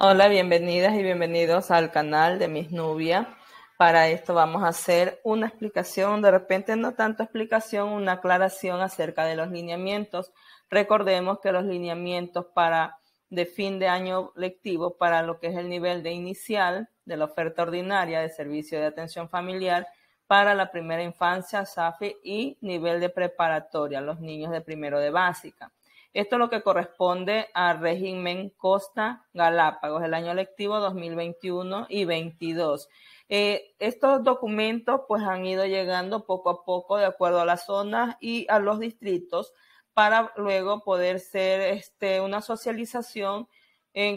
Hola, bienvenidas y bienvenidos al canal de Mis Nubia. Para esto vamos a hacer una explicación, de repente no tanto explicación, una aclaración acerca de los lineamientos. Recordemos que los lineamientos para de fin de año lectivo para lo que es el nivel de inicial de la oferta ordinaria de servicio de atención familiar para la primera infancia, SAFI y nivel de preparatoria, los niños de primero de básica. Esto es lo que corresponde al régimen Costa Galápagos, el año lectivo 2021 y 22. Eh, estos documentos pues, han ido llegando poco a poco de acuerdo a las zonas y a los distritos para luego poder ser este, una socialización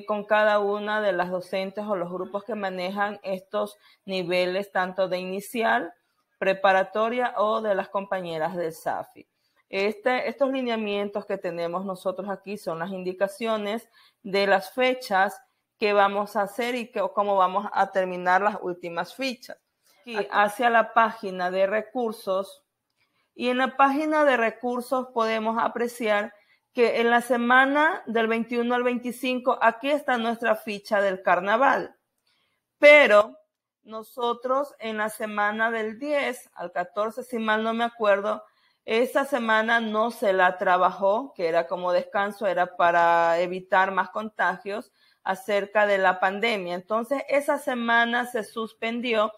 con cada una de las docentes o los grupos que manejan estos niveles tanto de inicial, preparatoria o de las compañeras del SAFI. Este, estos lineamientos que tenemos nosotros aquí son las indicaciones de las fechas que vamos a hacer y cómo vamos a terminar las últimas fichas. hacia la página de recursos. Y en la página de recursos podemos apreciar que en la semana del 21 al 25, aquí está nuestra ficha del carnaval. Pero nosotros en la semana del 10 al 14, si mal no me acuerdo, esa semana no se la trabajó, que era como descanso, era para evitar más contagios acerca de la pandemia. Entonces, esa semana se suspendió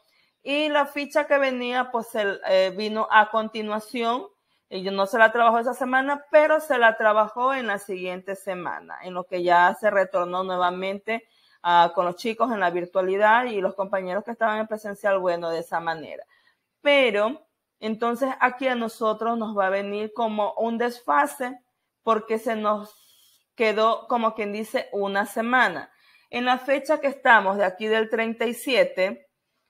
y la ficha que venía, pues eh, vino a continuación. Y no se la trabajó esa semana, pero se la trabajó en la siguiente semana, en lo que ya se retornó nuevamente ah, con los chicos en la virtualidad y los compañeros que estaban en presencial, bueno, de esa manera. Pero entonces aquí a nosotros nos va a venir como un desfase porque se nos quedó como quien dice una semana. En la fecha que estamos de aquí del 37,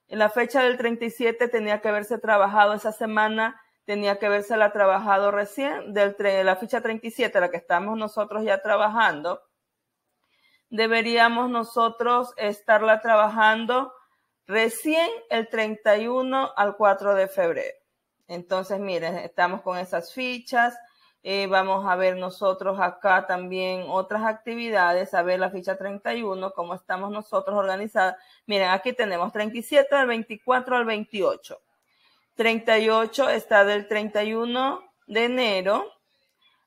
en la fecha del 37 tenía que haberse trabajado esa semana, tenía que haberse la trabajado recién, del, de la fecha 37, la que estamos nosotros ya trabajando, deberíamos nosotros estarla trabajando recién el 31 al 4 de febrero. Entonces, miren, estamos con esas fichas. Eh, vamos a ver nosotros acá también otras actividades, a ver la ficha 31, cómo estamos nosotros organizados. Miren, aquí tenemos 37 del 24 al 28. 38 está del 31 de enero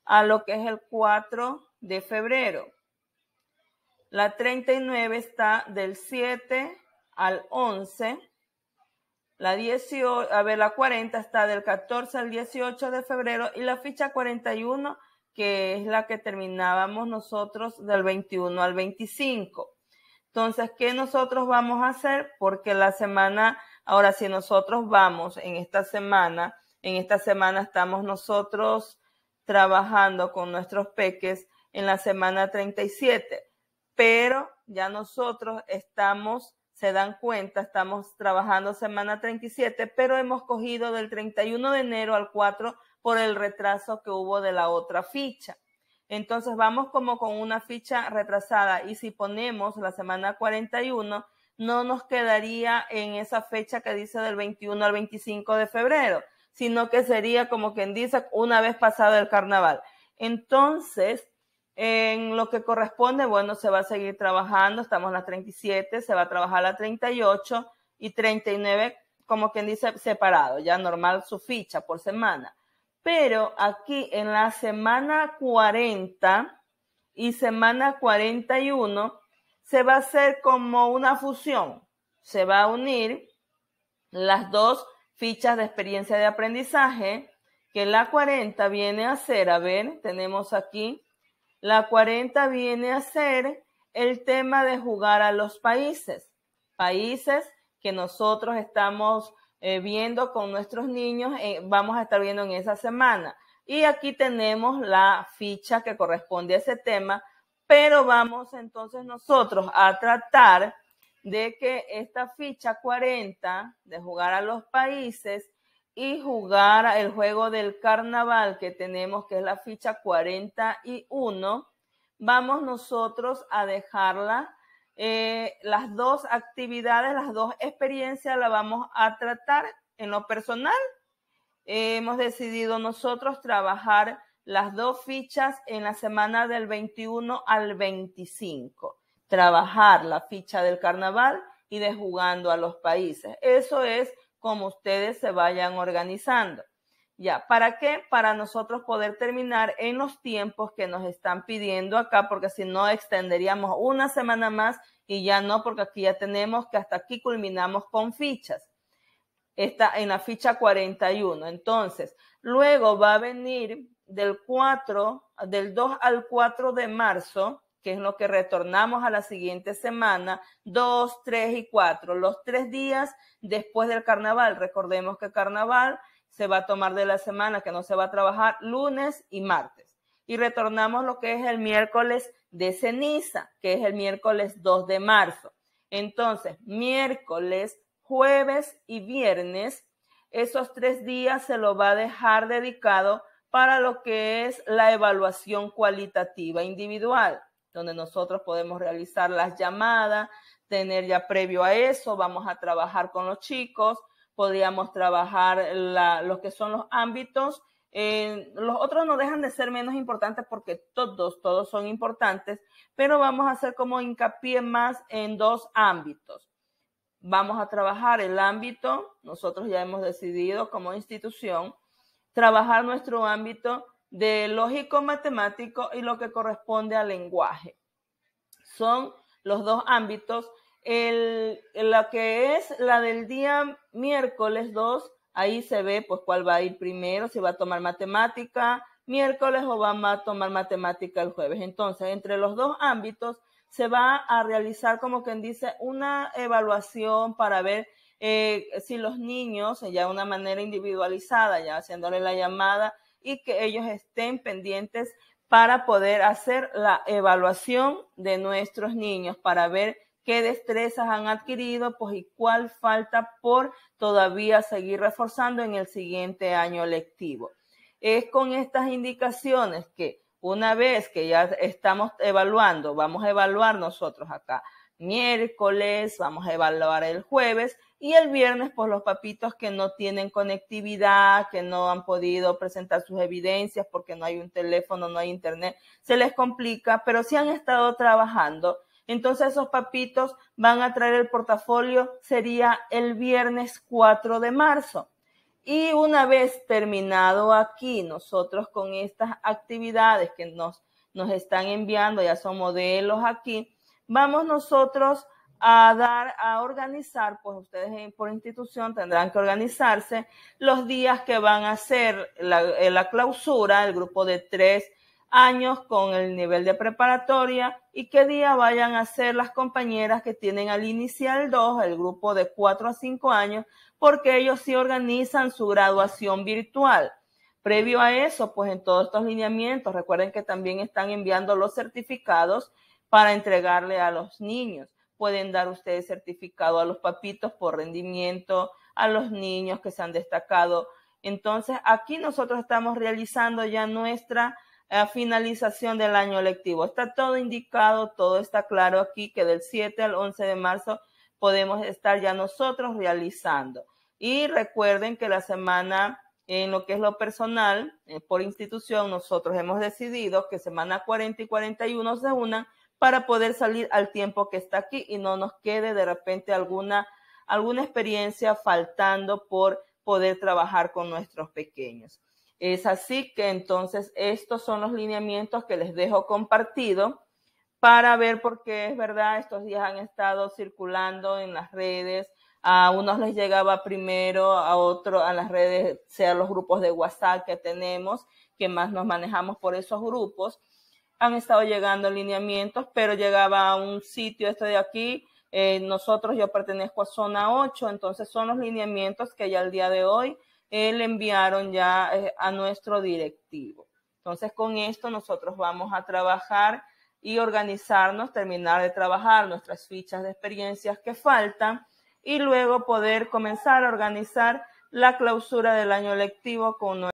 a lo que es el 4 de febrero. La 39 está del 7 al 11 la, 18, a ver, la 40 está del 14 al 18 de febrero y la ficha 41, que es la que terminábamos nosotros del 21 al 25. Entonces, ¿qué nosotros vamos a hacer? Porque la semana, ahora si nosotros vamos en esta semana, en esta semana estamos nosotros trabajando con nuestros peques en la semana 37, pero ya nosotros estamos se dan cuenta, estamos trabajando semana 37, pero hemos cogido del 31 de enero al 4 por el retraso que hubo de la otra ficha. Entonces vamos como con una ficha retrasada y si ponemos la semana 41, no nos quedaría en esa fecha que dice del 21 al 25 de febrero, sino que sería como quien dice una vez pasado el carnaval. Entonces, en lo que corresponde, bueno, se va a seguir trabajando, estamos en la 37, se va a trabajar la 38 y 39, como quien dice, separado, ya normal su ficha por semana. Pero aquí en la semana 40 y semana 41 se va a hacer como una fusión, se va a unir las dos fichas de experiencia de aprendizaje, que la 40 viene a ser, a ver, tenemos aquí la 40 viene a ser el tema de jugar a los países, países que nosotros estamos eh, viendo con nuestros niños, eh, vamos a estar viendo en esa semana. Y aquí tenemos la ficha que corresponde a ese tema, pero vamos entonces nosotros a tratar de que esta ficha 40 de jugar a los países y jugar el juego del carnaval que tenemos, que es la ficha 41, vamos nosotros a dejarla. Eh, las dos actividades, las dos experiencias las vamos a tratar en lo personal. Eh, hemos decidido nosotros trabajar las dos fichas en la semana del 21 al 25. Trabajar la ficha del carnaval y de jugando a los países. Eso es como ustedes se vayan organizando. Ya, ¿para qué? Para nosotros poder terminar en los tiempos que nos están pidiendo acá, porque si no extenderíamos una semana más y ya no, porque aquí ya tenemos que hasta aquí culminamos con fichas. Está en la ficha 41. Entonces, luego va a venir del 4, del 2 al 4 de marzo, que es lo que retornamos a la siguiente semana, dos, tres y cuatro, los tres días después del carnaval. Recordemos que carnaval se va a tomar de la semana, que no se va a trabajar lunes y martes. Y retornamos lo que es el miércoles de ceniza, que es el miércoles 2 de marzo. Entonces, miércoles, jueves y viernes, esos tres días se lo va a dejar dedicado para lo que es la evaluación cualitativa individual donde nosotros podemos realizar las llamadas, tener ya previo a eso, vamos a trabajar con los chicos, podríamos trabajar la, los que son los ámbitos. Eh, los otros no dejan de ser menos importantes porque todos, todos son importantes, pero vamos a hacer como hincapié más en dos ámbitos. Vamos a trabajar el ámbito, nosotros ya hemos decidido como institución, trabajar nuestro ámbito de lógico matemático y lo que corresponde al lenguaje. Son los dos ámbitos. El, la que es la del día miércoles 2, ahí se ve pues cuál va a ir primero, si va a tomar matemática miércoles o va a tomar matemática el jueves. Entonces, entre los dos ámbitos se va a realizar, como quien dice, una evaluación para ver eh, si los niños, ya de una manera individualizada, ya haciéndole la llamada, y que ellos estén pendientes para poder hacer la evaluación de nuestros niños, para ver qué destrezas han adquirido pues, y cuál falta por todavía seguir reforzando en el siguiente año lectivo. Es con estas indicaciones que una vez que ya estamos evaluando, vamos a evaluar nosotros acá miércoles, vamos a evaluar el jueves, y el viernes por pues, los papitos que no tienen conectividad, que no han podido presentar sus evidencias porque no hay un teléfono, no hay internet, se les complica, pero si han estado trabajando. Entonces esos papitos van a traer el portafolio, sería el viernes 4 de marzo. Y una vez terminado aquí, nosotros con estas actividades que nos, nos están enviando, ya son modelos aquí, vamos nosotros a dar, a organizar, pues ustedes por institución tendrán que organizarse los días que van a hacer eh, la, clausura, el grupo de tres años con el nivel de preparatoria y qué día vayan a ser las compañeras que tienen al inicial dos, el grupo de cuatro a cinco años, porque ellos sí organizan su graduación virtual. Previo a eso, pues en todos estos lineamientos, recuerden que también están enviando los certificados para entregarle a los niños pueden dar ustedes certificado a los papitos por rendimiento, a los niños que se han destacado. Entonces, aquí nosotros estamos realizando ya nuestra eh, finalización del año lectivo. Está todo indicado, todo está claro aquí, que del 7 al 11 de marzo podemos estar ya nosotros realizando. Y recuerden que la semana, en lo que es lo personal, eh, por institución, nosotros hemos decidido que semana 40 y 41 se unan para poder salir al tiempo que está aquí y no nos quede de repente alguna, alguna experiencia faltando por poder trabajar con nuestros pequeños. Es así que entonces estos son los lineamientos que les dejo compartido para ver por qué es verdad, estos días han estado circulando en las redes, a unos les llegaba primero, a otros a las redes, sean los grupos de WhatsApp que tenemos, que más nos manejamos por esos grupos han estado llegando lineamientos, pero llegaba a un sitio, este de aquí, eh, nosotros, yo pertenezco a zona 8, entonces son los lineamientos que ya el día de hoy le enviaron ya eh, a nuestro directivo. Entonces, con esto nosotros vamos a trabajar y organizarnos, terminar de trabajar nuestras fichas de experiencias que faltan y luego poder comenzar a organizar la clausura del año lectivo con